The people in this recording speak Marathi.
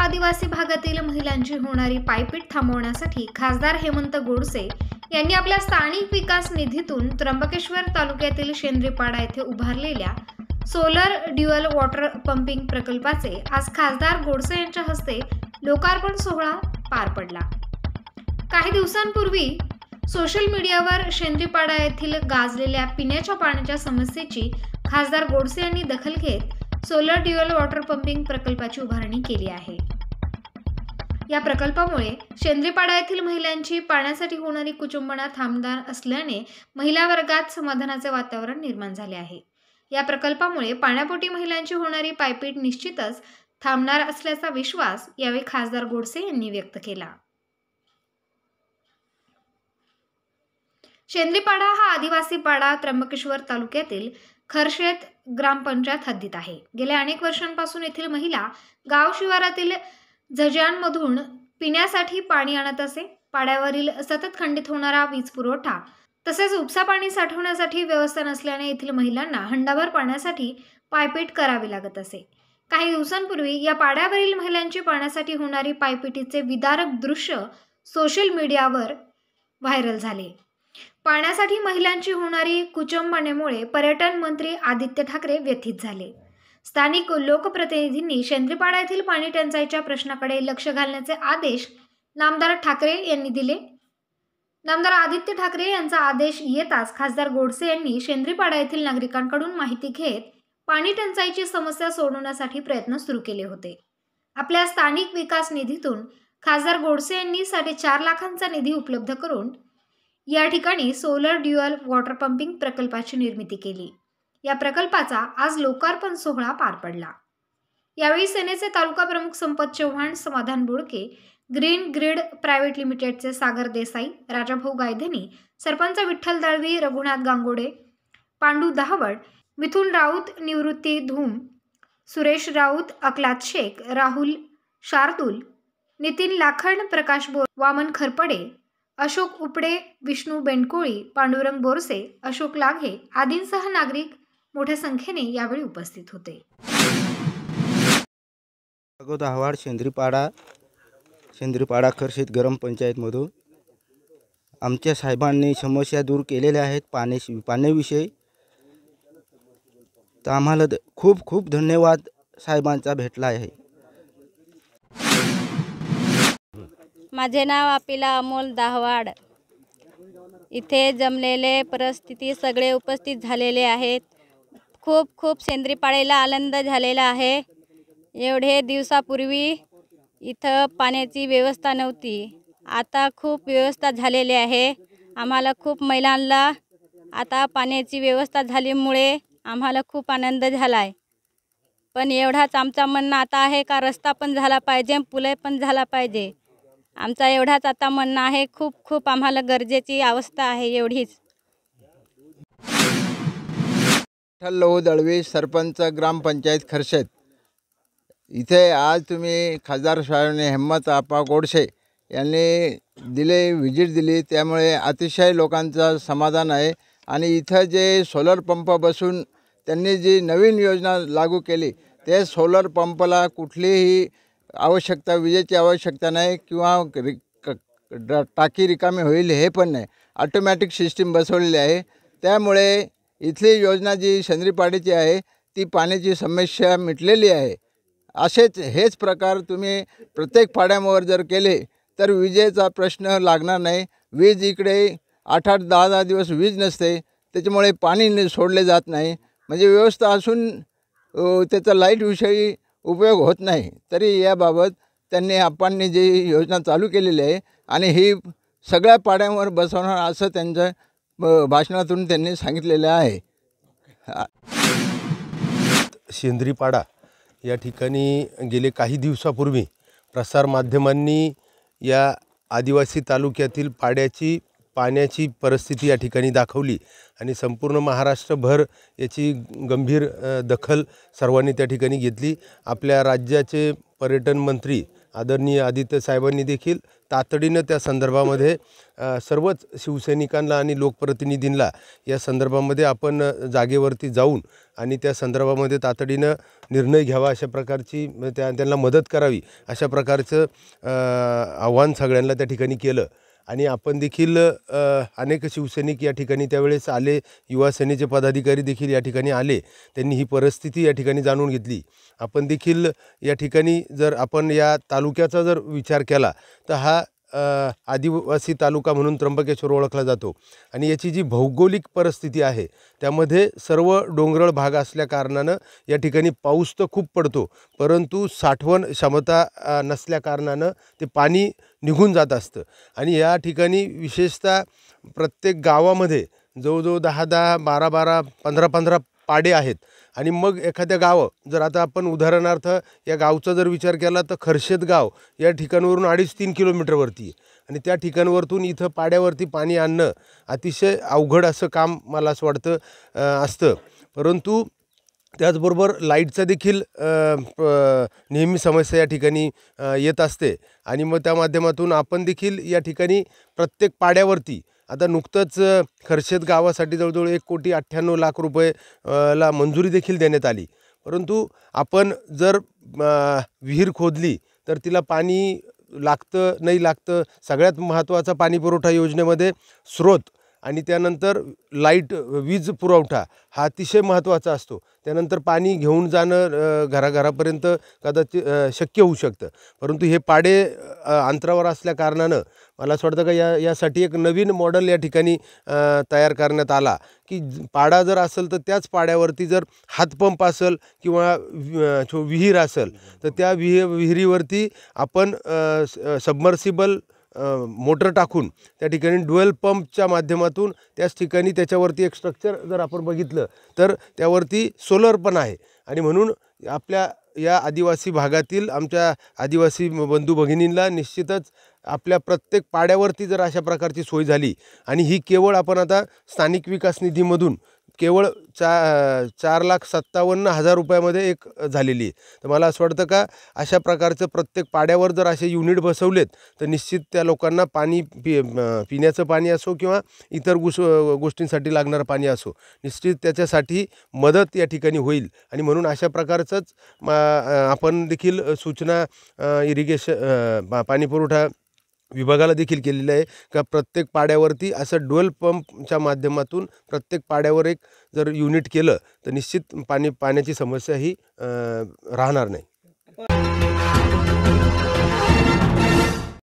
आदिवासी भागातील महिलांची होणारी पायपीट थांबवण्यासाठी खासदार हेमंत गोडसे यांनी आपल्या स्थानिक विकास निधीतून त्र्यंबकेश्वर तालुक्यातील शेंद्रीपाडा येथे उभारलेल्या सोलर ड्युअल वॉटर पंपिंग प्रकल्पाचे आज खासदार गोडसे यांच्या हस्ते लोकार्पण सोहळा पार पडला काही दिवसांपूर्वी सोशल मीडियावर शेंद्रीपाडा येथील गाजलेल्या पिण्याच्या पाण्याच्या समस्येची खासदार गोडसे यांनी दखल घेत सोलर ड्युअल वॉटर पंपिंग प्रकल्पाची उभारणी केली आहे या प्रकल्पामुळे शेंद्रीपाडा येथील महिलांची पाण्यासाठी होणारी कुचुंबना थांबदार असल्याने महिला वर्गात समाधानाचे वातावरण निर्माण झाले आहे या प्रकल्पामुळे पाण्यापोटी महिलांची होणारी पायपीट निश्चितच थांबणार असल्याचा विश्वास यावेळी खासदार गोडसे यांनी व्यक्त केला शेंद्रीपाडा हा आदिवासी पाडा त्र्यंबकेश्वर तालुक्यातील खरशेत ग्रामपंचायत हद्दीत आहे गेल्या अनेक वर्षांपासून येथील महिला गाव शिवारातील झज्यांमधून पिण्यासाठी पाणी आणत असे पाड्यावरील सतत खंडित होणारा वीज पुरवठा तसेच उपसा पाणी साठवण्यासाठी व्यवस्था नसल्याने येथील महिलांना हंडाभर पाण्यासाठी पायपीट करावी लागत असे काही दिवसांपूर्वी या पाड्यावरील महिलांची पाण्यासाठी होणारी पायपिटीचे विदारक दृश्य सोशल मीडियावर व्हायरल झाले पाण्यासाठी महिलांची होणारी कुचंबणेमुळे पर्यटन मंत्री आदित्य ठाकरे व्यथित झाले स्थानिक लोकप्रतिनिधींनी शेंद्रीपाडा येथील पाणी टंचाईच्या प्रश्नाकडे लक्ष घालण्याचे आदेश नामदार ठाकरे यांनी दिले नामदार आदित्य ठाकरे यांचा आदेश येताच खासदार गोडसे यांनी शेंद्रीपाडा येथील नागरिकांकडून माहिती घेत पाणी टंचाईची समस्या सोडवण्यासाठी प्रयत्न सुरू केले होते आपल्या स्थानिक विकास निधीतून खासदार गोडसे यांनी चार लाखांचा निधी उपलब्ध करून या ठिकाणी सोलर ड्युअल वॉटर पंपिंग प्रकल्पाची निर्मिती केली या प्रकल्पाचा आज लोकार्पण सोहळा पार पडला यावेळी सेनेचे तालुका प्रमुख संपत चव्हाण समाधान बोडके ग्रीन ग्रीड प्रायव्हेट लिमिटेडचे सागर देसाई राजाभाऊ गायधनी सरपंच विठ्ठल दळवी रघुनाथ गांगोडे पांडू दहावड मिथुन राऊत निवृत्ती धूम सुरेश राऊत अकलात शेख राहुल शार्दूल नितीन लाखण प्रकाश बोर वामन खरपडे अशोक उपडे विष्णू बेंडकोळी पांडुरंग बोरसे अशोक लाघे आदींसह नागरिक मोठ्या संख्येने यावेळी उपस्थित होते दहावाड शेंद्रीपाडा शेंद्रीपाडा खर्शीत गरम पंचायतमधून आमच्या साहेबांनी समस्या दूर केलेल्या आहेत पाण्याशी पाण्याविषयी तर आम्हाला खूप खूप धन्यवाद साहेबांचा भेटला आहे माझे नाव आपिला अमोल दाहवाड इथे जमलेले परिस्थिती सगळे उपस्थित झालेले आहेत खूप खूप सेंद्रीपाड्याला आनंद झालेला आहे एवढे दिवसापूर्वी इथं पाण्याची व्यवस्था नव्हती आता खूप व्यवस्था झालेली आहे आम्हाला खूप महिलांना आता पाण्याची व्यवस्था झालीमुळे आम्हाला खूप आनंद झाला आहे पण एवढाच आमचा म्हणणं आता आहे का रस्ता पण झाला पाहिजे पुलं पण झाला पाहिजे आमचा एवढाच आता म्हणणं आहे खूप खूप आम्हाला गरजेची अवस्था आहे एवढीच विठ्ठल लहू दळवी सरपंच ग्रामपंचायत खर्शेत इथे आज तुम्ही खासदार साहेबाने हेम्मत आपा गोडसे यांनी दिले व्हिजिट दिली त्यामुळे अतिशय लोकांचं समाधान आहे आणि इथं जे सोलर पंप बसून त्यांनी जी नवीन योजना लागू केली ते सोलर पंपला कुठलीही आवश्यकता विजेची आवश्यकता नाही किंवा रि टाकी रिकामी होईल हे पण नाही ऑटोमॅटिक सिस्टीम बसवलेली आहे त्यामुळे इथली योजना जी शंद्रीपाडीची आहे ती पाण्याची समस्या मिटलेली आहे असेच हेच प्रकार तुम्ही प्रत्येक पाड्यांवर जर केले तर विजेचा प्रश्न लागणार नाही वीज इकडे आठ आठ दहा दहा दिवस वीज नसते त्याच्यामुळे पाणी सोडले जात नाही म्हणजे व्यवस्था असून त्याचा लाईटविषयी उपयोग होत नाही तरी याबाबत त्यांनी आपणनी जी योजना चालू केलेली आहे आणि ही सगळ्या पाड्यांवर बसवणार असं त्यांचं भाषणातून त्यांनी सांगितलेलं आहे शेंद्रीपाडा या ठिकाणी गेले काही दिवसापूर्वी प्रसारमाध्यमांनी या आदिवासी तालुक्यातील पाड्याची पाण्याची परिस्थिती या ठिकाणी दाखवली आणि संपूर्ण महाराष्ट्रभर याची गंभीर दखल सर्वांनी त्या ठिकाणी घेतली आपल्या राज्याचे पर्यटन मंत्री आदरणीय आदित्य साहेबांनी देखील तातडीनं त्या संदर्भामध्ये सर्वच शिवसैनिकांना आणि लोकप्रतिनिधींना या संदर्भामध्ये आपण जागेवरती जाऊन आणि त्या संदर्भामध्ये तातडीनं निर्णय घ्यावा अशा प्रकारची त्या त्यांना मदत करावी अशा प्रकारचं आव्हान सगळ्यांना त्या ठिकाणी केलं आणि आपण देखील अनेक शिवसैनिक या ठिकाणी त्यावेळेस आले युवा सेनेचे पदाधिकारी देखील या ठिकाणी आले त्यांनी ही परिस्थिती या ठिकाणी जाणून घेतली आपण देखील या ठिकाणी जर आपण या तालुक्याचा जर विचार केला तर हा आदिवासी तालुका म्हणून त्र्यंबकेश्वर ओळखला जातो आणि याची जी भौगोलिक परिस्थिती आहे त्यामध्ये सर्व डोंगरळ भाग असल्याकारणानं या ठिकाणी पाऊस तर खूप पडतो परंतु साठवण क्षमता नसल्याकारणानं ते पाणी निघून जात असतं आणि या ठिकाणी विशेषतः प्रत्येक गावामध्ये जवळजवळ दहा दहा बारा बारा पंधरा पंधरा पाडे आहेत आणि मग एखाद्या गावं जर आता आपण उदाहरणार्थ या गावचा जर विचार केला तर खर्शेत गाव या ठिकाणवरून अडीच तीन किलोमीटरवरती आणि त्या ठिकाणवरतून इथं पाड्यावरती पाणी आणणं अतिशय अवघड असं काम मला असं वाटतं असतं परंतु त्याचबरोबर लाईटचा देखील नेहमी समस्या या ठिकाणी येत असते आणि मग त्या माध्यमातून आपण देखील या ठिकाणी प्रत्येक पाड्यावरती आता नुकतंच खर्शेद गावासाठी जवळजवळ एक कोटी अठ्ठ्याण्णव लाख रुपये ला मंजुरी देखील देण्यात आली परंतु आपण जर विहीर खोदली तर तिला पाणी लागतं नाही लागतं सगळ्यात महत्त्वाचा पाणीपुरवठा योजनेमध्ये स्रोत आणि त्यानंतर लाईट वीज पुरवठा हा अतिशय महत्त्वाचा असतो त्यानंतर पाणी घेऊन जाणं घराघरापर्यंत कदाचित शक्य होऊ शकतं परंतु हे पाडे अंतरावर असल्या मला असं वाटतं का या यासाठी एक नवीन मॉडेल या ठिकाणी तयार करण्यात आला की पाडा जर असेल तर त्याच पाड्यावरती जर हातपंप असेल किंवा विहीर असेल तर त्या विहि विहिरीवरती आपण सबमर्सिबल मोटर टाकून त्या ठिकाणी डुएल पंपच्या माध्यमातून त्याच ठिकाणी त्याच्यावरती एक स्ट्रक्चर जर आपण बघितलं तर त्यावरती सोलर पण आहे आणि म्हणून आपल्या या आदिवासी भागातील आमच्या आदिवासी बंधू भगिनींना निश्चितच आपल्या प्रत्येक पाड्यावरती जर अशा प्रकारची सोय झाली आणि ही केवळ आपण आता स्थानिक विकास निधीमधून केवळ चा चार लाख सत्तावन्न हजार रुपयामध्ये एक झालेली आहे तर मला असं वाटतं का अशा प्रकारचं प्रत्येक पाड्यावर जर असे युनिट बसवलेत तर निश्चित त्या लोकांना पाणी पि पिण्याचं पाणी असो किंवा इतर गोष गोष्टींसाठी लागणारं पाणी असो निश्चित त्याच्यासाठी मदत या ठिकाणी होईल आणि म्हणून अशा प्रकारचंच आपण देखील सूचना इरिगेशन पाणीपुरवठा विभागाला देखील केलेलं आहे का प्रत्येक पाड्यावरती असं ड्युअल पंपच्या माध्यमातून प्रत्येक पाड्यावर एक जर युनिट केलं तर निश्चित पाणी पाण्याची समस्या ही राहणार नाही